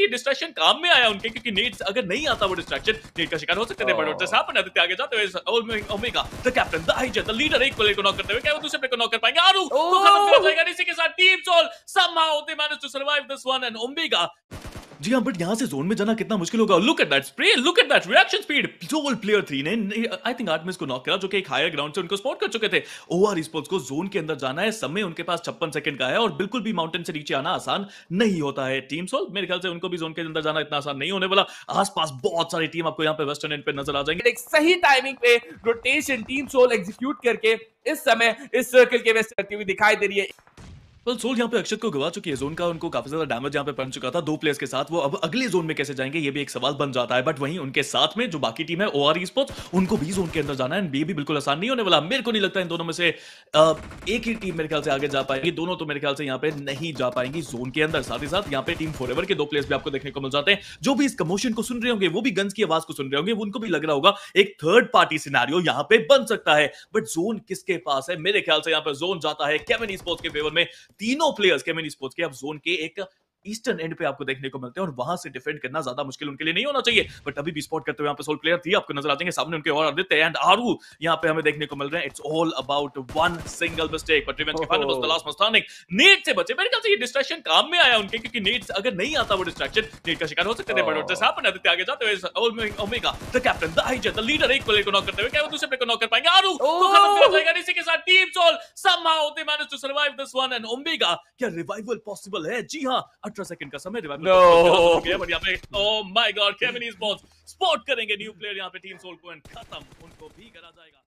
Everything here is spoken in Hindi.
ये डिस्ट्रैक्शन काम में आया उनके क्योंकि नेट अगर नहीं आता वो डिस्ट्रैक्शन नेट का शिकार हो सकते हैं आदित्य आगे जाते हुए Omega the captain the the leader एक प्लेयर को नॉक करते हुए क्या वो दूसरे प्लेयर को नॉक कर पाएंगे आरू तो खत्म हो oh. जाएगा इसी के साथ team Soul somehow they manage to this one and Omega जी हाँ बट यहाँ से जोन में जाना कितना मुश्किल होगा look at that spray look at that reaction speed Soul player three ने आई थिंक आर्टमिस इसको नॉक करा जो कि एक हायर ग्राउंड से उनको स्पॉट कर चुके थे ओ आर स्पोर्ट्स को जोन के अंदर जाना है समय उनके पास छप्पन सेकंड का है और बिल्कुल भी माउंटेन से नीचे आना आसान नहीं होता है टीम सोल मेरे ख्याल से उनको भी जोन के अंदर जाना इतना आसान नहीं होने वाला आसपास बहुत सारी टीम आपको यहाँ पे वेस्टर्न एंड पे नजर आ जाएंगे एक सही टाइमिंग पे रोटेशन टीम सोल एग्जीक्यूट करके इस समय इस सर्किल के वेस्ट करती हुई दिखाई दे रही है वेल सोल यहाँ पे अक्षत को गवा चुकी है जोन का उनको काफी ज्यादा डैमेज यहाँ पे पड़ चुका था दो प्लेयर्स के साथ वो अब अगले जोन में कैसे जाएंगे ये भी एक सवाल बन जाता है बट वहीं उनके साथ में जो बाकी टीम है ओ आर स्पोर्ट्स उनको भी जोन के अंदर जाना है ये भी बिल्कुल आसान नहीं होने वाला मेरे को नहीं लगता इन दोनों में से एक ही टीम मेरे ख्याल से आगे जा पाएगी दोनों तो मेरे ख्याल से यहाँ पे नहीं जा पाएंगी जोन के अंदर साथ ही साथ यहाँ पे टीम फोरेवर के दो प्लेयर्स भी आपको देखने को मिल जाते हैं जो भी इस कमोशन को सुन रहे होंगे वो भी गन्स की आवाज को सुन रहे होंगे उनको भी लग रहा होगा एक थर्ड पार्टी सिनारियो यहाँ पे बन सकता है बट जोन किसके पास है मेरे ख्याल से यहाँ पे जोन जाता है केविन स्पोर्ट्स के फेवर में तीनों प्लेयर्स के केमिन स्पोर्ट्स के अब जोन के एक ईस्टर्न एंड पे आपको देखने को मिलते हैं और वहां से डिफेंड करना ज्यादा मुश्किल उनके लिए नहीं होना चाहिए बट अभी भी स्पॉट करते हुए पे सोल प्लेयर थी आपको नजर आ जाएंगे सामने उनके और आदित्य एंड आरू यहाँ पे हमें देखने को मिल रहे हैं it's all about one single mistake but revenge के फाइनल वाज द लास्ट मस्तानिक नीट से बचे मेरे ख्याल से ये डिस्ट्रैक्शन काम में आया उनके क्योंकि नीट अगर नहीं आता वो डिस्ट्रैक्शन नीट का शिकार हो सकते थे but what just happened Aditya आगे जाते हुए ओमेगा द कैप्टन द हाइजर द लीडर एक प्लेयर को नॉक करते हुए क्या वो दूसरे प्लेयर को नॉक कर पाएंगे आरू तो खत्म हो जाएगा इसी के साथ somehow they managed to survive this one and Omega क्या रिवाइवल पॉसिबल है जी हां 18 सेकंड का समय रिवाइवल no. तो हो गया बट यहां पे oh my god Kevin is boss spot करेंगे न्यू प्लेयर यहां पे टीम सोल को एंड खत्म उनको भी करा जाएगा